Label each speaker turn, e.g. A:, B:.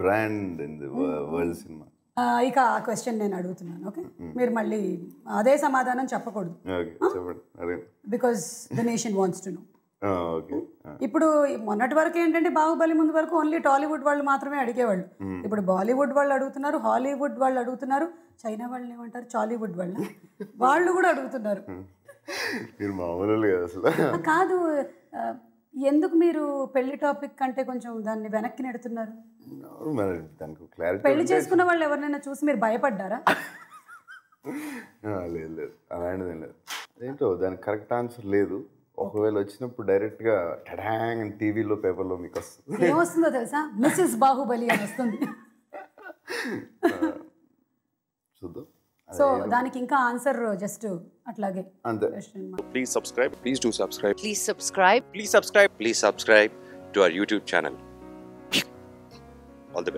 A: brand in the world cinema
B: ఇక ఆ question నేను అడుగుతున్నాను ఓకే మీరు మళ్ళీ అదే సమాధానం
C: చెప్పకూడదు
B: because the nation wants to know ఇప్పుడు మొన్నటి వరకు ఏంటంటే బాహుబలి ముందు వరకు ఓన్లీ టాలీవుడ్ వాళ్ళు మాత్రమే అడిగేవాళ్ళు ఇప్పుడు బాలీవుడ్ వాళ్ళు అడుగుతున్నారు హాలీవుడ్ వాళ్ళు అడుగుతున్నారు చైనా వాళ్ళని ఏమంటారు చాలీవుడ్ వాళ్ళు వాళ్ళు కూడా అడుగుతున్నారు
C: మీరు మామూలు
B: కాదు ఎందుకు మీరు పెళ్లి టాపిక్ కంటే కొంచెం దాన్ని వెనక్కి నెడుతున్నారు
A: దానికి పెళ్లి చేసుకున్న
B: వాళ్ళు ఎవరినైనా చూసి మీరు భయపడ్డారా
A: లేదు లేదు అలాంటిది లేదు ఏంటో దానికి కరెక్ట్ ఆన్సర్ లేదు ఒకవేళ వచ్చినప్పుడు డైరెక్ట్ గా టడాంగ్ టీవీలో పేపర్లో మీకు వస్తుంది
B: ఏమొస్తుందో తెలుసా మిస్సెస్ బాహుబలి అని వస్తుంది
A: చూద్దాం సో దానికి
B: ఇంకా ఆన్సర్ జస్ట్ అట్లాగే
A: అంతే please subscribe please do
B: subscribe please subscribe please subscribe please subscribe to our YouTube channel